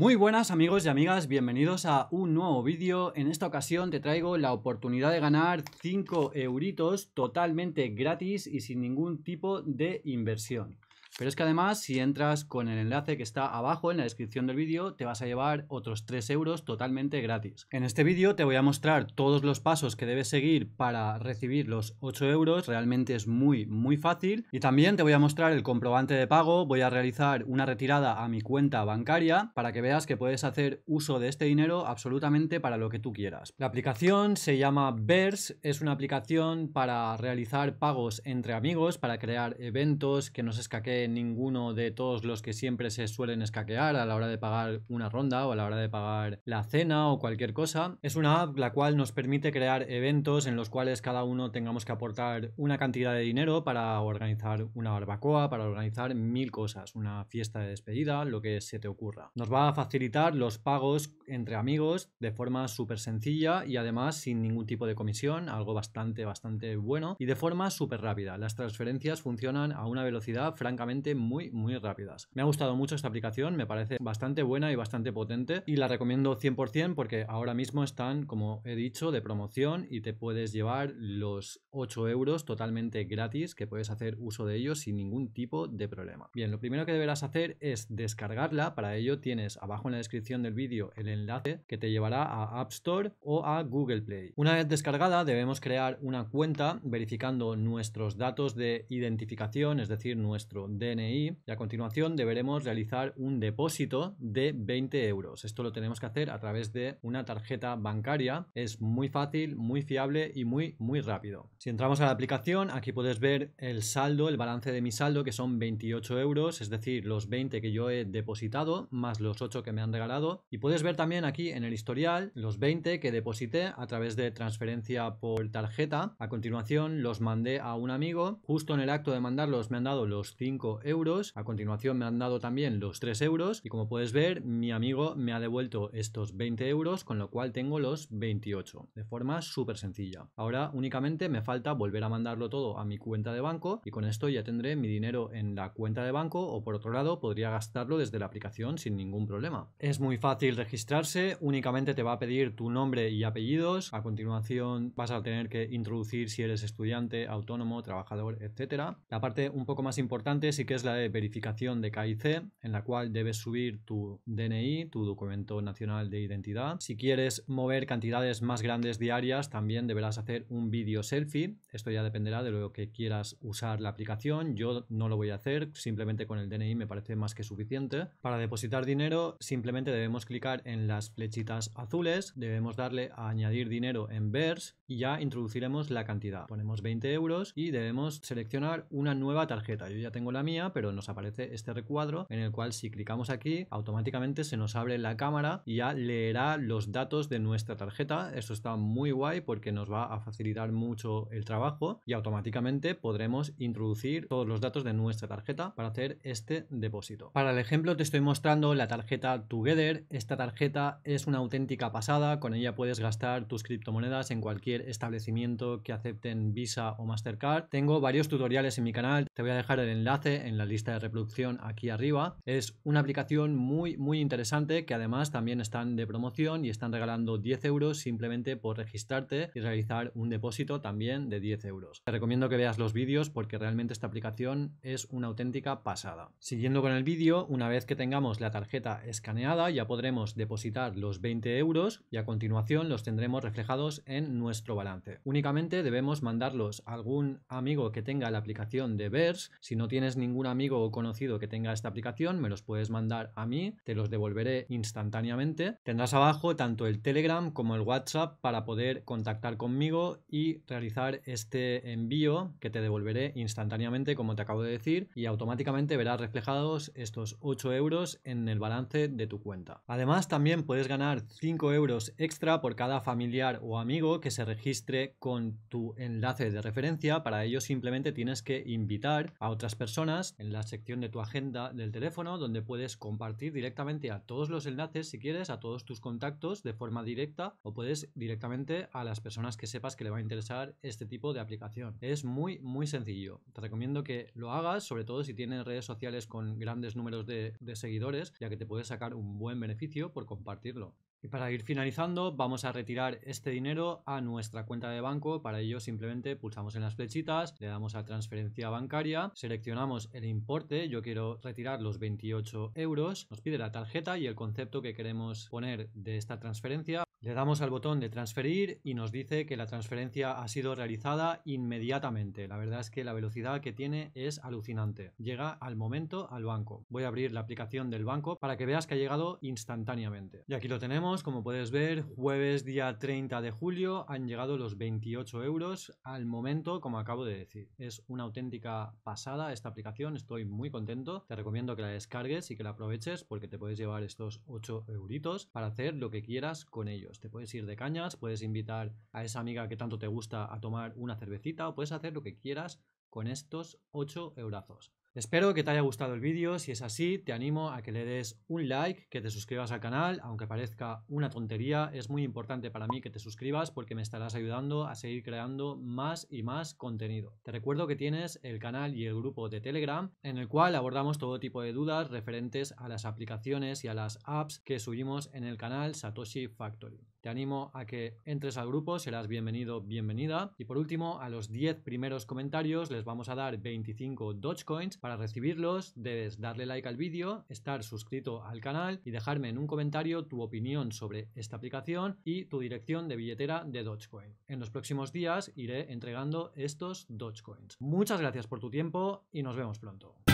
Muy buenas amigos y amigas, bienvenidos a un nuevo vídeo. En esta ocasión te traigo la oportunidad de ganar 5 euritos totalmente gratis y sin ningún tipo de inversión. Pero es que además, si entras con el enlace que está abajo en la descripción del vídeo, te vas a llevar otros 3 euros totalmente gratis. En este vídeo te voy a mostrar todos los pasos que debes seguir para recibir los 8 euros, realmente es muy, muy fácil. Y también te voy a mostrar el comprobante de pago, voy a realizar una retirada a mi cuenta bancaria para que veas que puedes hacer uso de este dinero absolutamente para lo que tú quieras. La aplicación se llama Verse, es una aplicación para realizar pagos entre amigos, para crear eventos que no se escaqueen ninguno de todos los que siempre se suelen escaquear a la hora de pagar una ronda o a la hora de pagar la cena o cualquier cosa. Es una app la cual nos permite crear eventos en los cuales cada uno tengamos que aportar una cantidad de dinero para organizar una barbacoa, para organizar mil cosas, una fiesta de despedida, lo que se te ocurra. Nos va a facilitar los pagos entre amigos de forma súper sencilla y además sin ningún tipo de comisión, algo bastante, bastante bueno y de forma súper rápida. Las transferencias funcionan a una velocidad francamente muy, muy rápidas. Me ha gustado mucho esta aplicación, me parece bastante buena y bastante potente y la recomiendo 100% porque ahora mismo están, como he dicho, de promoción y te puedes llevar los 8 euros totalmente gratis que puedes hacer uso de ellos sin ningún tipo de problema. Bien, lo primero que deberás hacer es descargarla, para ello tienes abajo en la descripción del vídeo el enlace que te llevará a App Store o a Google Play. Una vez descargada debemos crear una cuenta verificando nuestros datos de identificación, es decir, nuestro DNI y a continuación deberemos realizar un depósito de 20 euros. Esto lo tenemos que hacer a través de una tarjeta bancaria. Es muy fácil, muy fiable y muy, muy rápido. Si entramos a la aplicación, aquí puedes ver el saldo, el balance de mi saldo, que son 28 euros, es decir, los 20 que yo he depositado más los 8 que me han regalado. Y puedes ver también aquí en el historial los 20 que deposité a través de transferencia por tarjeta. A continuación los mandé a un amigo. Justo en el acto de mandarlos me han dado los 5 euros. A continuación me han dado también los 3 euros y como puedes ver mi amigo me ha devuelto estos 20 euros con lo cual tengo los 28 de forma súper sencilla. Ahora únicamente me falta volver a mandarlo todo a mi cuenta de banco y con esto ya tendré mi dinero en la cuenta de banco o por otro lado podría gastarlo desde la aplicación sin ningún problema. Es muy fácil registrarse, únicamente te va a pedir tu nombre y apellidos. A continuación vas a tener que introducir si eres estudiante, autónomo, trabajador, etcétera. La parte un poco más importante es que es la de verificación de KIC, en la cual debes subir tu DNI, tu documento nacional de identidad. Si quieres mover cantidades más grandes diarias, también deberás hacer un vídeo selfie. Esto ya dependerá de lo que quieras usar la aplicación. Yo no lo voy a hacer, simplemente con el DNI me parece más que suficiente. Para depositar dinero, simplemente debemos clicar en las flechitas azules, debemos darle a añadir dinero en BERS y ya introduciremos la cantidad. Ponemos 20 euros y debemos seleccionar una nueva tarjeta. Yo ya tengo la pero nos aparece este recuadro en el cual si clicamos aquí, automáticamente se nos abre la cámara y ya leerá los datos de nuestra tarjeta. Eso está muy guay porque nos va a facilitar mucho el trabajo y automáticamente podremos introducir todos los datos de nuestra tarjeta para hacer este depósito. Para el ejemplo te estoy mostrando la tarjeta Together. Esta tarjeta es una auténtica pasada. Con ella puedes gastar tus criptomonedas en cualquier establecimiento que acepten Visa o Mastercard. Tengo varios tutoriales en mi canal. Te voy a dejar el enlace en la lista de reproducción aquí arriba. Es una aplicación muy, muy interesante que además también están de promoción y están regalando 10 euros simplemente por registrarte y realizar un depósito también de 10 euros. Te recomiendo que veas los vídeos porque realmente esta aplicación es una auténtica pasada. Siguiendo con el vídeo, una vez que tengamos la tarjeta escaneada ya podremos depositar los 20 euros y a continuación los tendremos reflejados en nuestro balance. Únicamente debemos mandarlos a algún amigo que tenga la aplicación de BERS. Si no tienes ni ningún amigo o conocido que tenga esta aplicación, me los puedes mandar a mí, te los devolveré instantáneamente. Tendrás abajo tanto el Telegram como el WhatsApp para poder contactar conmigo y realizar este envío que te devolveré instantáneamente, como te acabo de decir, y automáticamente verás reflejados estos 8 euros en el balance de tu cuenta. Además, también puedes ganar 5 euros extra por cada familiar o amigo que se registre con tu enlace de referencia. Para ello simplemente tienes que invitar a otras personas en la sección de tu agenda del teléfono donde puedes compartir directamente a todos los enlaces si quieres, a todos tus contactos de forma directa o puedes directamente a las personas que sepas que le va a interesar este tipo de aplicación. Es muy muy sencillo. Te recomiendo que lo hagas, sobre todo si tienes redes sociales con grandes números de seguidores, ya que te puedes sacar un buen beneficio por compartirlo. Y para ir finalizando, vamos a retirar este dinero a nuestra cuenta de banco. Para ello simplemente pulsamos en las flechitas, le damos a transferencia bancaria, seleccionamos el importe, yo quiero retirar los 28 euros, nos pide la tarjeta y el concepto que queremos poner de esta transferencia. Le damos al botón de transferir y nos dice que la transferencia ha sido realizada inmediatamente. La verdad es que la velocidad que tiene es alucinante. Llega al momento al banco. Voy a abrir la aplicación del banco para que veas que ha llegado instantáneamente. Y aquí lo tenemos como puedes ver, jueves día 30 de julio, han llegado los 28 euros al momento, como acabo de decir. Es una auténtica pasada esta aplicación, estoy muy contento. Te recomiendo que la descargues y que la aproveches porque te puedes llevar estos 8 euritos para hacer lo que quieras con ellos. Te puedes ir de cañas, puedes invitar a esa amiga que tanto te gusta a tomar una cervecita o puedes hacer lo que quieras con estos 8 eurazos. Espero que te haya gustado el vídeo, si es así te animo a que le des un like, que te suscribas al canal, aunque parezca una tontería, es muy importante para mí que te suscribas porque me estarás ayudando a seguir creando más y más contenido. Te recuerdo que tienes el canal y el grupo de Telegram en el cual abordamos todo tipo de dudas referentes a las aplicaciones y a las apps que subimos en el canal Satoshi Factory. Te animo a que entres al grupo, serás bienvenido, bienvenida. Y por último, a los 10 primeros comentarios les vamos a dar 25 Dogecoins para recibirlos debes darle like al vídeo, estar suscrito al canal y dejarme en un comentario tu opinión sobre esta aplicación y tu dirección de billetera de Dogecoin. En los próximos días iré entregando estos Dogecoins. Muchas gracias por tu tiempo y nos vemos pronto.